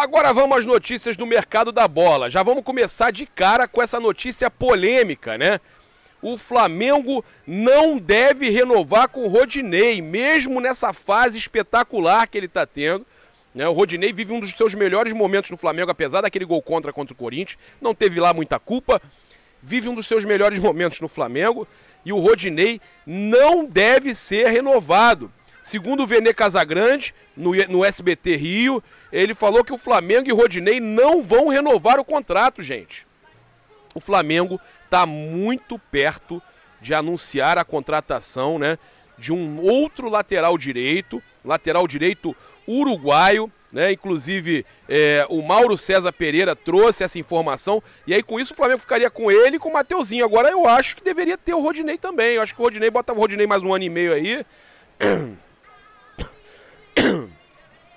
Agora vamos às notícias do mercado da bola. Já vamos começar de cara com essa notícia polêmica, né? O Flamengo não deve renovar com o Rodinei, mesmo nessa fase espetacular que ele está tendo. Né? O Rodinei vive um dos seus melhores momentos no Flamengo, apesar daquele gol contra contra o Corinthians. Não teve lá muita culpa. Vive um dos seus melhores momentos no Flamengo. E o Rodinei não deve ser renovado. Segundo o Vene Casagrande, no, no SBT Rio, ele falou que o Flamengo e Rodinei não vão renovar o contrato, gente. O Flamengo está muito perto de anunciar a contratação né, de um outro lateral direito, lateral direito uruguaio, né? Inclusive, é, o Mauro César Pereira trouxe essa informação. E aí, com isso, o Flamengo ficaria com ele e com o Mateuzinho. Agora, eu acho que deveria ter o Rodinei também. Eu acho que o Rodinei bota o Rodinei mais um ano e meio aí.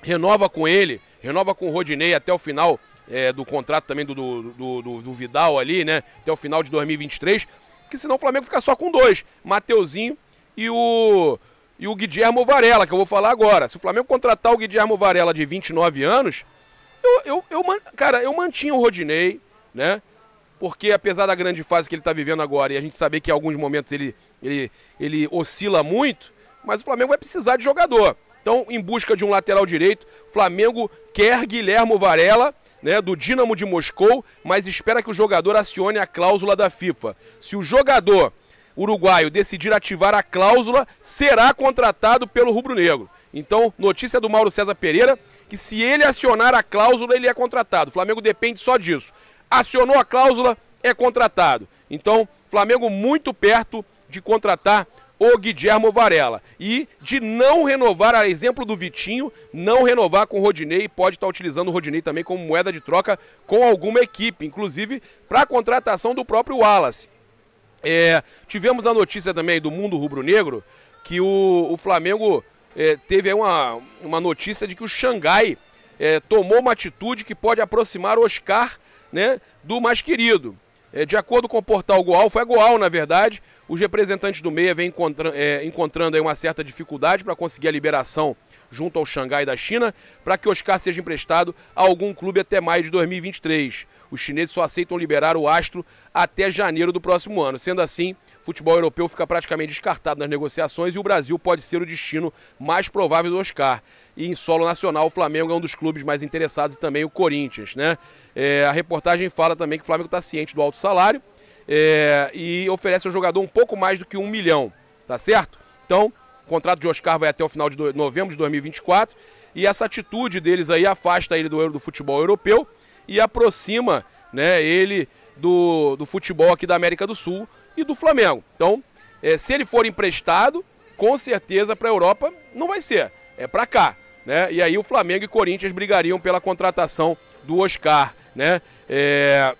renova com ele, renova com o Rodinei até o final é, do contrato também do do, do, do, Vidal ali, né? Até o final de 2023. Que senão o Flamengo fica só com dois: Mateuzinho e o. E o Guilhermo Varela, que eu vou falar agora. Se o Flamengo contratar o Guilherme Varela de 29 anos, eu, eu, eu, cara, eu mantinha o Rodinei, né? Porque apesar da grande fase que ele está vivendo agora e a gente saber que em alguns momentos ele, ele, ele oscila muito, mas o Flamengo vai precisar de jogador. Então, em busca de um lateral direito, Flamengo quer Guilhermo Varela, né, do Dinamo de Moscou, mas espera que o jogador acione a cláusula da FIFA. Se o jogador uruguaio decidir ativar a cláusula, será contratado pelo rubro-negro. Então, notícia do Mauro César Pereira, que se ele acionar a cláusula, ele é contratado. O Flamengo depende só disso. Acionou a cláusula, é contratado. Então, Flamengo muito perto de contratar o Guilherme Varela. E de não renovar, a exemplo do Vitinho, não renovar com o Rodinei, pode estar utilizando o Rodinei também como moeda de troca com alguma equipe, inclusive para a contratação do próprio Wallace. É, tivemos a notícia também do Mundo Rubro-Negro que o, o Flamengo é, teve uma, uma notícia de que o Xangai é, tomou uma atitude que pode aproximar o Oscar né, do mais querido. É, de acordo com o portal Goal, foi a Goal, na verdade, os representantes do Meia vêm encontrando, é, encontrando uma certa dificuldade para conseguir a liberação junto ao Xangai da China, para que Oscar seja emprestado a algum clube até maio de 2023. Os chineses só aceitam liberar o astro até janeiro do próximo ano. Sendo assim, o futebol europeu fica praticamente descartado nas negociações e o Brasil pode ser o destino mais provável do Oscar. E em solo nacional, o Flamengo é um dos clubes mais interessados e também o Corinthians, né? É, a reportagem fala também que o Flamengo está ciente do alto salário é, e oferece ao jogador um pouco mais do que um milhão, tá certo? Então, contrato de Oscar vai até o final de novembro de 2024 e essa atitude deles aí afasta ele do, do futebol europeu e aproxima né, ele do, do futebol aqui da América do Sul e do Flamengo. Então, é, se ele for emprestado, com certeza para a Europa não vai ser, é para cá. Né? E aí o Flamengo e Corinthians brigariam pela contratação do Oscar. Né? É,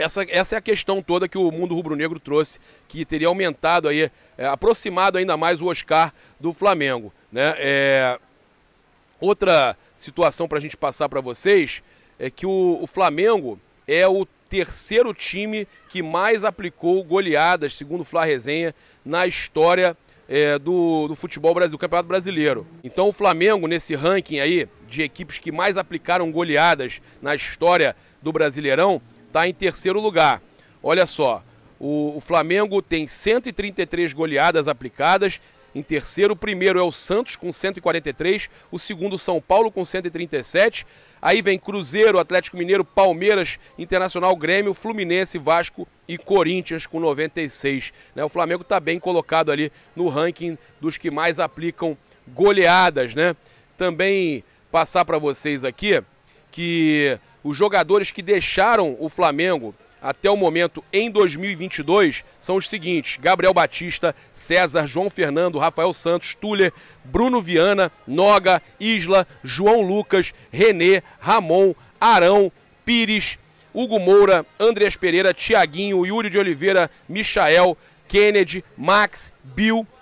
essa, essa é a questão toda que o mundo rubro-negro trouxe, que teria aumentado aí, é, aproximado ainda mais o Oscar do Flamengo. Né? É, outra situação para a gente passar para vocês é que o, o Flamengo é o terceiro time que mais aplicou goleadas, segundo o Flá Resenha, na história é, do, do futebol do Campeonato Brasileiro. Então o Flamengo, nesse ranking aí de equipes que mais aplicaram goleadas na história do Brasileirão, está em terceiro lugar. Olha só, o, o Flamengo tem 133 goleadas aplicadas, em terceiro. O primeiro é o Santos com 143, o segundo São Paulo com 137. Aí vem Cruzeiro, Atlético Mineiro, Palmeiras, Internacional, Grêmio, Fluminense, Vasco e Corinthians com 96. Né? O Flamengo está bem colocado ali no ranking dos que mais aplicam goleadas, né? Também passar para vocês aqui que os jogadores que deixaram o Flamengo até o momento em 2022 são os seguintes: Gabriel Batista, César, João Fernando, Rafael Santos, Tuller, Bruno Viana, Noga, Isla, João Lucas, Renê, Ramon, Arão, Pires, Hugo Moura, Andreas Pereira, Tiaguinho, Yuri de Oliveira, Michael, Kennedy, Max, Bill,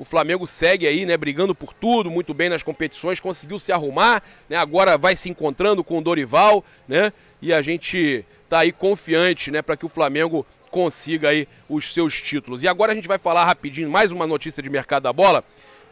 O Flamengo segue aí, né, brigando por tudo, muito bem nas competições, conseguiu se arrumar, né? Agora vai se encontrando com o Dorival, né? E a gente tá aí confiante, né, para que o Flamengo consiga aí os seus títulos. E agora a gente vai falar rapidinho mais uma notícia de mercado da bola,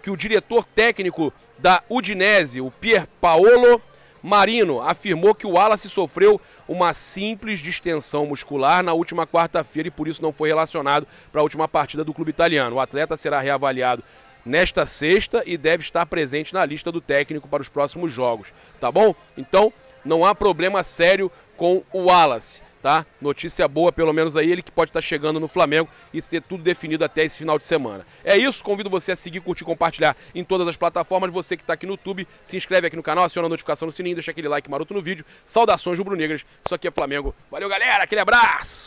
que o diretor técnico da Udinese, o Pier Paolo Marino afirmou que o Wallace sofreu uma simples distensão muscular na última quarta-feira e por isso não foi relacionado para a última partida do clube italiano. O atleta será reavaliado nesta sexta e deve estar presente na lista do técnico para os próximos jogos, tá bom? Então, não há problema sério com o Wallace tá? Notícia boa, pelo menos aí, ele que pode estar tá chegando no Flamengo e ter tudo definido até esse final de semana. É isso, convido você a seguir, curtir, compartilhar em todas as plataformas. Você que está aqui no YouTube, se inscreve aqui no canal, aciona a notificação no sininho, deixa aquele like maroto no vídeo. Saudações rubro-negras, isso aqui é Flamengo. Valeu, galera, aquele abraço!